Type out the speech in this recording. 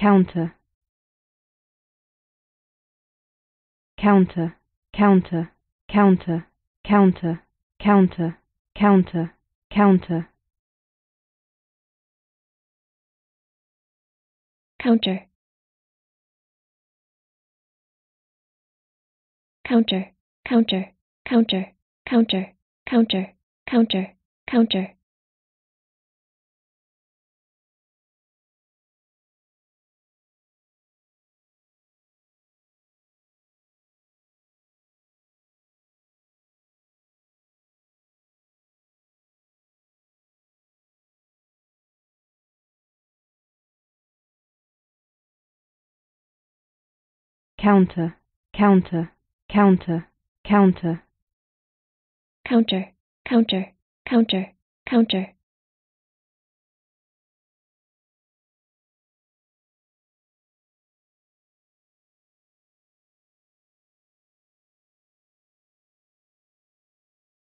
counter counter counter counter counter counter counter counter counter counter counter counter counter counter counter counter counter, counter, counter, counter. Counter, counter, counter, counter.